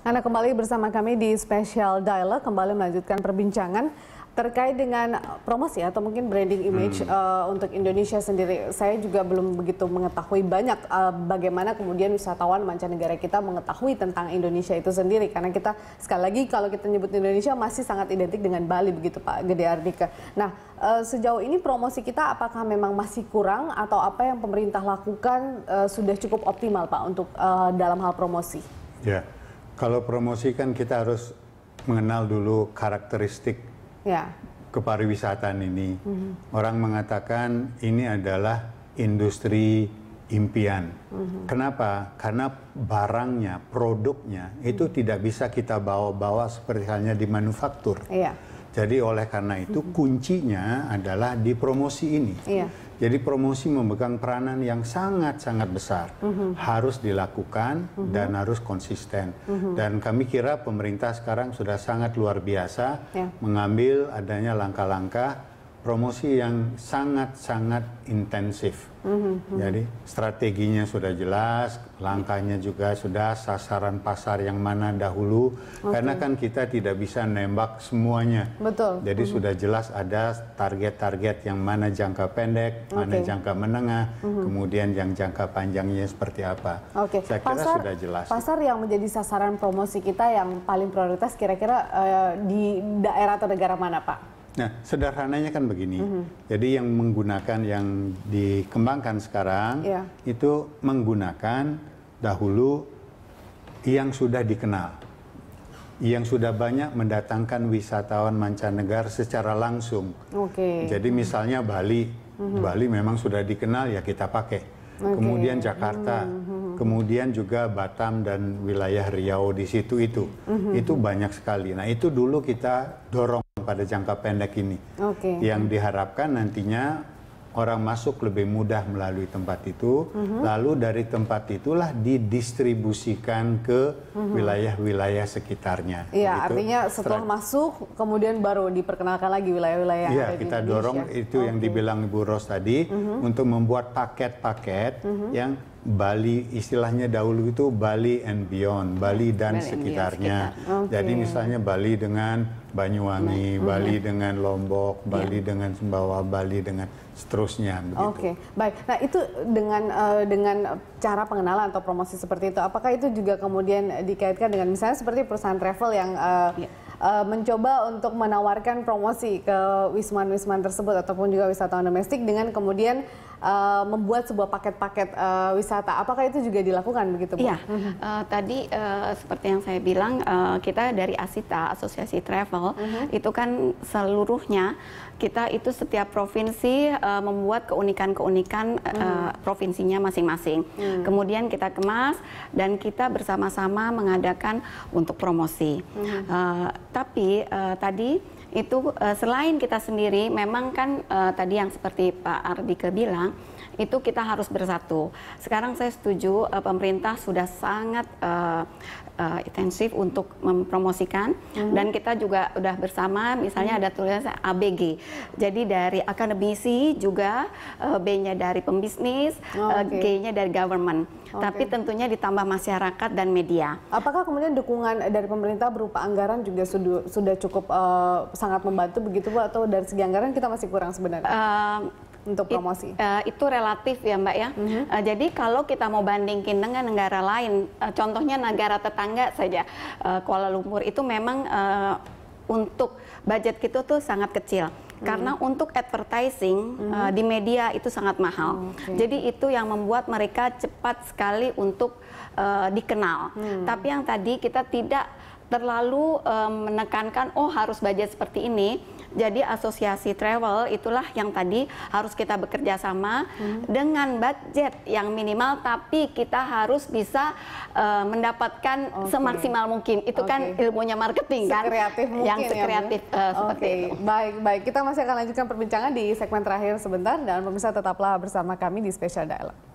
Anda kembali bersama kami di Special Dialog, kembali melanjutkan perbincangan terkait dengan promosi atau mungkin branding image hmm. uh, untuk Indonesia sendiri. Saya juga belum begitu mengetahui banyak uh, bagaimana kemudian wisatawan mancanegara kita mengetahui tentang Indonesia itu sendiri karena kita sekali lagi kalau kita nyebut Indonesia masih sangat identik dengan Bali begitu Pak Gede Ardika. Nah, uh, sejauh ini promosi kita apakah memang masih kurang atau apa yang pemerintah lakukan uh, sudah cukup optimal Pak untuk uh, dalam hal promosi? Ya. Yeah. Kalau promosi kan kita harus mengenal dulu karakteristik ya. kepariwisataan ini. Mm-hmm. Orang mengatakan ini adalah industri impian. Mm-hmm. Kenapa? Karena barangnya, produknya itu mm-hmm. tidak bisa kita bawa-bawa seperti halnya di manufaktur. Yeah. Jadi oleh karena itu hmm. kuncinya adalah di promosi ini. Iya. Jadi promosi memegang peranan yang sangat-sangat besar. Mm -hmm. Harus dilakukan mm -hmm. dan harus konsisten. Mm -hmm. Dan kami kira pemerintah sekarang sudah sangat luar biasa yeah. mengambil adanya langkah-langkah promosi yang sangat-sangat intensif. Mm-hmm. Jadi strateginya sudah jelas, langkahnya juga sudah, sasaran pasar yang mana dahulu. Okay. Karena kan kita tidak bisa nembak semuanya. Betul. Jadi mm-hmm. sudah jelas ada target-target yang mana jangka pendek, okay. mana jangka menengah, mm-hmm. kemudian yang jangka panjangnya seperti apa. Oke. Okay. Saya kira sudah jelas. Pasar yang menjadi sasaran promosi kita yang paling prioritas kira-kira uh, di daerah atau negara mana, Pak? Nah, sederhananya kan begini. Mm -hmm. Jadi yang menggunakan yang dikembangkan sekarang yeah. itu menggunakan dahulu yang sudah dikenal, yang sudah banyak mendatangkan wisatawan mancanegara secara langsung. Okay. Jadi mm-hmm. misalnya Bali, mm -hmm. Bali memang sudah dikenal ya kita pakai. Okay. Kemudian Jakarta, mm -hmm. kemudian juga Batam dan wilayah Riau di situ itu, mm -hmm. itu banyak sekali. Nah itu dulu kita dorong pada jangka pendek ini. Okay. Yang diharapkan nantinya orang masuk lebih mudah melalui tempat itu, mhm. lalu dari tempat itulah didistribusikan ke mhm. wilayah-wilayah sekitarnya. Iya, artinya setelah masuk kemudian baru diperkenalkan lagi wilayah-wilayah. Iya, kita di dorong itu okay. yang dibilang Ibu Ros tadi mhm. untuk membuat paket-paket yang Bali istilahnya dahulu itu Bali and beyond, Bali dan Bali sekitarnya. Sekitar. Okay. Jadi misalnya Bali dengan Banyuwangi, -hmm. Bali dengan Lombok, ya. Bali yeah. dengan Sumbawa, Bali dengan seterusnya Oke, okay. baik. Nah, itu dengan uh, dengan cara pengenalan atau promosi seperti itu, apakah itu juga kemudian dikaitkan dengan misalnya seperti perusahaan travel yang uh, eh, yeah ya. mencoba untuk menawarkan promosi ke wisman-wisman tersebut ataupun juga wisatawan domestik dengan kemudian uh, membuat sebuah paket-paket uh, wisata. Apakah itu juga dilakukan begitu, Iya. Uh, tadi uh, seperti yang saya bilang, uh, kita dari Asita Asosiasi Travel uh mhm. -huh. itu kan seluruhnya kita itu setiap provinsi uh, membuat keunikan-keunikan uh, hmm. provinsinya masing-masing. Hmm. Kemudian kita kemas dan kita bersama-sama mengadakan untuk promosi. Hmm. Uh, tapi uh, tadi itu uh, selain kita sendiri memang kan uh, tadi yang seperti Pak Ardi bilang itu kita harus bersatu. Sekarang saya setuju uh, pemerintah sudah sangat uh, uh, intensif untuk mempromosikan hmm. dan kita juga sudah bersama misalnya hmm. ada tulisan ABG. Jadi dari akademisi juga uh, B-nya dari pembisnis, oh, okay. uh, G-nya dari government. Okay. Tapi tentunya ditambah masyarakat dan media. Apakah kemudian dukungan dari pemerintah berupa anggaran juga sudah sudah cukup uh, sangat membantu begitu Bu atau dari segi anggaran kita masih kurang sebenarnya? Um, untuk promosi? It, uh, eh, itu relatif ya Mbak ya. Mm -hmm. uh, jadi kalau kita mau bandingin dengan negara lain, uh, contohnya negara tetangga saja, uh, Kuala Lumpur itu memang uh, untuk budget kita tuh sangat kecil. Hmm. Karena untuk advertising hmm. uh, di media itu sangat mahal, oh, okay. jadi itu yang membuat mereka cepat sekali untuk uh, dikenal. Hmm. Tapi yang tadi kita tidak terlalu um, menekankan oh harus budget seperti ini. Jadi asosiasi travel itulah yang tadi harus kita bekerja sama hmm. dengan budget yang minimal tapi kita harus bisa uh, mendapatkan okay. semaksimal mungkin. Itu okay. kan ilmunya marketing kan. Kreatif mungkin yang kreatif ya, uh, seperti okay. itu. Baik, baik. Kita masih akan lanjutkan perbincangan di segmen terakhir sebentar dan pemirsa tetaplah bersama kami di Special Dialogue.